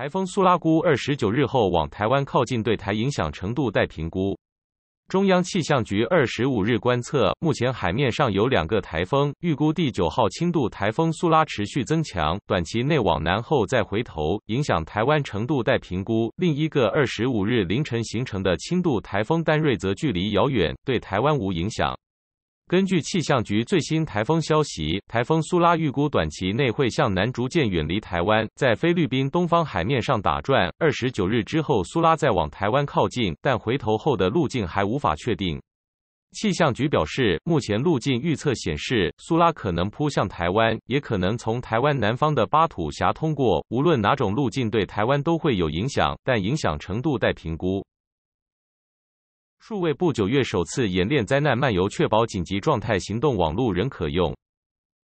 台风苏拉姑二十九日后往台湾靠近，对台影响程度待评估。中央气象局二十五日观测，目前海面上有两个台风，预估第九号轻度台风苏拉持续增强，短期内往南后再回头，影响台湾程度待评估。另一个二十五日凌晨形成的轻度台风丹瑞则距离遥远，对台湾无影响。根据气象局最新台风消息，台风苏拉预估短期内会向南逐渐远离台湾，在菲律宾东方海面上打转。二十九日之后，苏拉再往台湾靠近，但回头后的路径还无法确定。气象局表示，目前路径预测显示，苏拉可能扑向台湾，也可能从台湾南方的巴土峡通过。无论哪种路径，对台湾都会有影响，但影响程度待评估。数位部九月首次演练灾难漫游，确保紧急状态行动网路仍可用。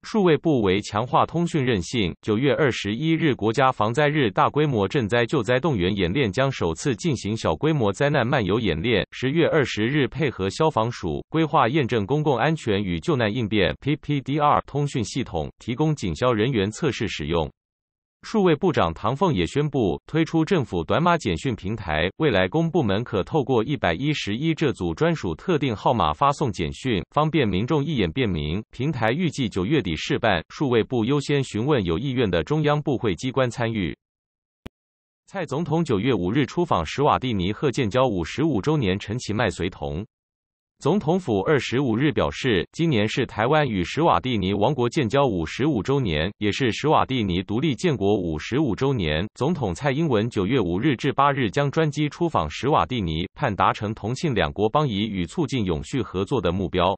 数位部为强化通讯韧性，九月二十一日国家防灾日大规模赈灾救灾动员演练将首次进行小规模灾难漫游演练。十月二十日配合消防署规划验证公共安全与救难应变 （PPDR） 通讯系统，提供警消人员测试使用。数位部长唐凤也宣布推出政府短码简讯平台，未来公部门可透过一百一十一这组专属特定号码发送简讯，方便民众一眼辨明。平台预计九月底试办，数位部优先询问有意愿的中央部会机关参与。蔡总统九月五日出访史瓦蒂尼贺建交五十五周年，陈其迈随同。总统府二十五日表示，今年是台湾与史瓦蒂尼王国建交五十五周年，也是史瓦蒂尼独立建国五十五周年。总统蔡英文九月五日至八日将专机出访史瓦蒂尼，盼达成同庆两国邦谊与促进永续合作的目标。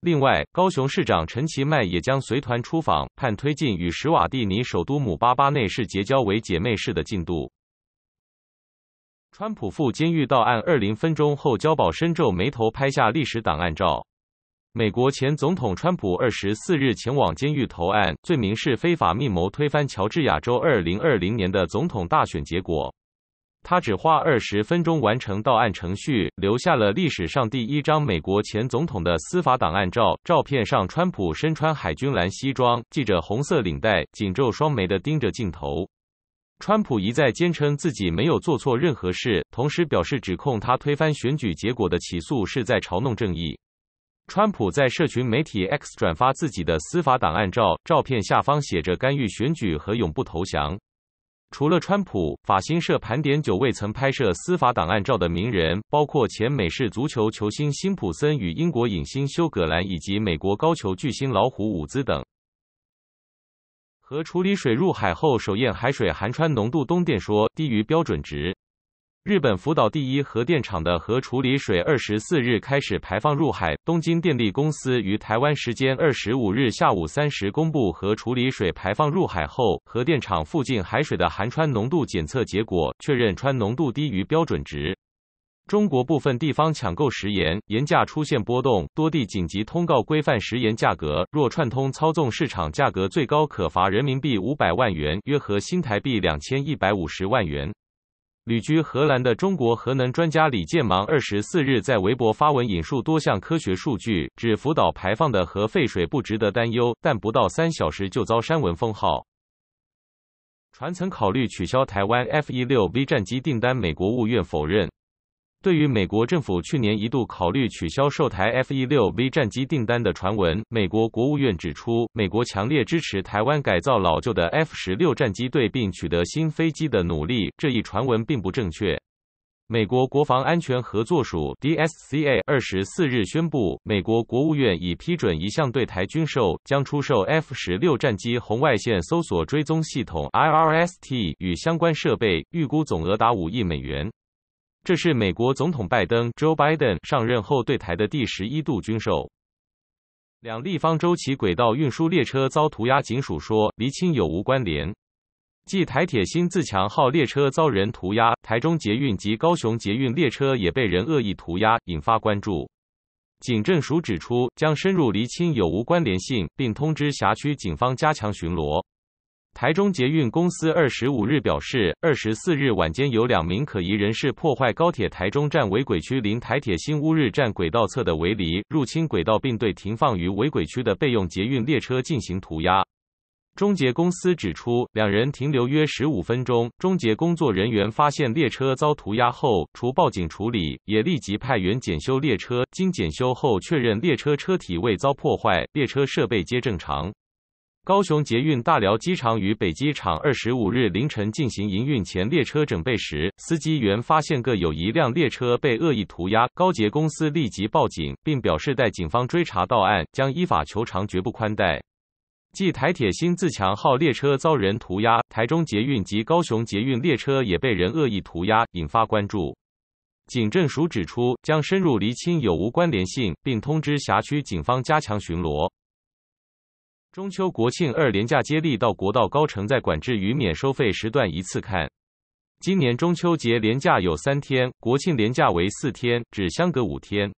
另外，高雄市长陈其迈也将随团出访，盼推进与史瓦蒂尼首都姆巴巴内市结交为姐妹市的进度。川普赴监狱到案二零分钟后交保深皱眉头拍下历史档案照。美国前总统川普二十四日前往监狱投案，罪名是非法密谋推翻乔治亚州二零二零年的总统大选结果。他只花二十分钟完成到案程序，留下了历史上第一张美国前总统的司法档案照。照片上，川普身穿海军蓝西装，系着红色领带，紧皱双眉的盯着镜头。川普一再坚称自己没有做错任何事，同时表示指控他推翻选举结果的起诉是在嘲弄正义。川普在社群媒体 X 转发自己的司法档案照，照片下方写着“干预选举和永不投降”。除了川普，法新社盘点九位曾拍摄司法档案照的名人，包括前美式足球球星辛普森与英国影星休格兰，以及美国高球巨星老虎伍兹等。核处理水入海后，首验海水含氚浓度，东电说低于标准值。日本福岛第一核电厂的核处理水二十四日开始排放入海。东京电力公司于台湾时间二十五日下午三时公布，核处理水排放入海后，核电厂附近海水的含氚浓度检测结果确认氚浓度低于标准值。中国部分地方抢购食盐，盐价出现波动，多地紧急通告规范食盐价格。若串通操纵市场价格，最高可罚人民币五百万元，约合新台币两千一百五十万元。旅居荷兰的中国核能专家李建芒二十四日在微博发文，引述多项科学数据，指福岛排放的核废水不值得担忧，但不到三小时就遭删文封号。传曾考虑取消台湾 F-16V 战机订单，美国务院否认。对于美国政府去年一度考虑取消售台 F-16V 战机订单的传闻，美国国务院指出，美国强烈支持台湾改造老旧的 F-16 战机队并取得新飞机的努力，这一传闻并不正确。美国国防安全合作署 （DSCA） 二十四日宣布，美国国务院已批准一项对台军售，将出售 F-16 战机红外线搜索追踪系统 （IRST） 与相关设备，预估总额达五亿美元。这是美国总统拜登 （Joe Biden） 上任后对台的第十一度军售。两立方洲奇轨道运输列车遭涂鸦，警署说厘清有无关联。继台铁新自强号列车遭人涂鸦，台中捷运及高雄捷运列车也被人恶意涂鸦，引发关注。警政署指出，将深入厘清有无关联性，并通知辖区警方加强巡逻。台中捷运公司二十五日表示，二十四日晚间有两名可疑人士破坏高铁台中站违轨区临台铁新乌日站轨道侧的围篱，入侵轨道，并对停放于违轨区的备用捷运列车进行涂鸦。中捷公司指出，两人停留约十五分钟，中捷工作人员发现列车遭涂鸦后，除报警处理，也立即派员检修列车。经检修后确认列车车体未遭破坏，列车设备皆正常。高雄捷运大寮机场与北机场二十五日凌晨进行营运前列车准备时，司机员发现各有一辆列车被恶意涂鸦，高捷公司立即报警，并表示待警方追查到案，将依法求偿，绝不宽待。继台铁新自强号列车遭人涂鸦，台中捷运及高雄捷运列车也被人恶意涂鸦，引发关注。警政署指出，将深入厘清有无关联性，并通知辖区警方加强巡逻。中秋国庆二连假接力到，国道高承载管制与免收费时段一次看。今年中秋节连假有三天，国庆连假为四天，只相隔五天。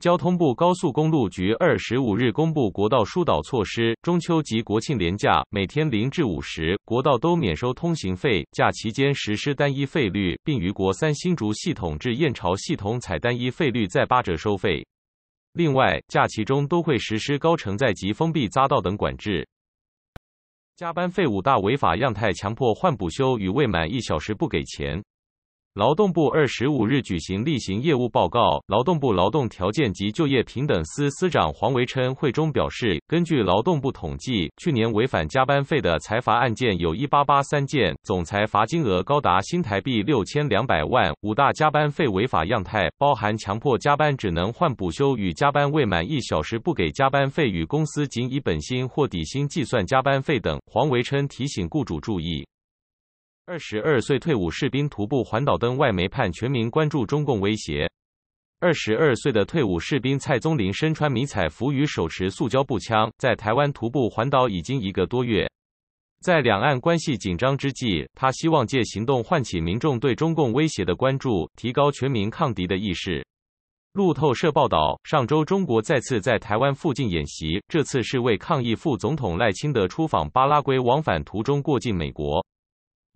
交通部高速公路局二十五日公布国道疏导措施，中秋及国庆连假每天零至五时，国道都免收通行费，假期间实施单一费率，并于国三新竹系统至燕巢系统采单一费率，在八折收费。另外，假期中都会实施高承载及封闭匝道等管制。加班费五大违法样态：强迫换补休与未满一小时不给钱。劳动部二十五日举行例行业务报告，劳动部劳动条件及就业平等司司长黄维琛会中表示，根据劳动部统计，去年违反加班费的财罚案件有一八八三件，总裁罚金额高达新台币六千两百万。五大加班费违法样态包含强迫加班只能换补休、与加班未满一小时不给加班费、与公司仅以本薪或底薪计算加班费等。黄维琛提醒雇主注意。二十二岁退伍士兵徒步环岛登外媒判全民关注中共威胁。二十二岁的退伍士兵蔡宗麟身穿迷彩服与手持塑胶步枪，在台湾徒步环岛已经一个多月。在两岸关系紧张之际，他希望借行动唤起民众对中共威胁的关注，提高全民抗敌的意识。路透社报道，上周中国再次在台湾附近演习，这次是为抗议副总统赖清德出访巴拉圭往返途中过境美国。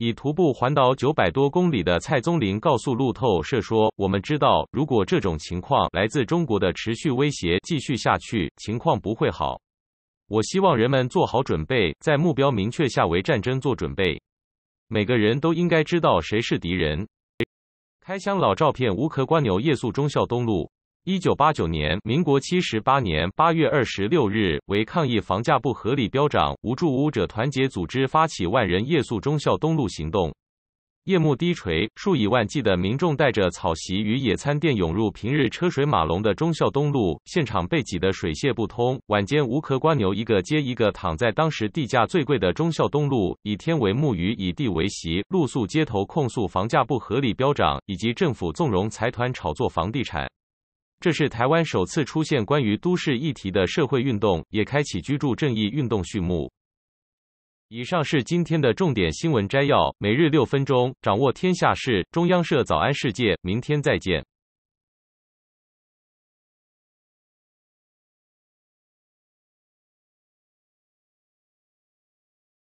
已徒步环岛九百多公里的蔡宗林告诉路透社说：“我们知道，如果这种情况来自中国的持续威胁继续下去，情况不会好。我希望人们做好准备，在目标明确下为战争做准备。每个人都应该知道谁是敌人。”开箱老照片：无壳蜗牛夜宿中孝东路。一九八九年，民国七十八年八月二十六日，为抗议房价不合理飙涨，无住屋者团结组织发起万人夜宿忠孝东路行动。夜幕低垂，数以万计的民众带着草席与野餐垫涌入平日车水马龙的忠孝东路，现场被挤得水泄不通。晚间，无壳蜗牛一个接一个躺在当时地价最贵的忠孝东路，以天为木鱼，以地为席，露宿街头，控诉房价不合理飙涨以及政府纵容财团炒作房地产。这是台湾首次出现关于都市议题的社会运动，也开启居住正义运动序幕。以上是今天的重点新闻摘要，每日六分钟掌握天下事。中央社早安世界，明天再见。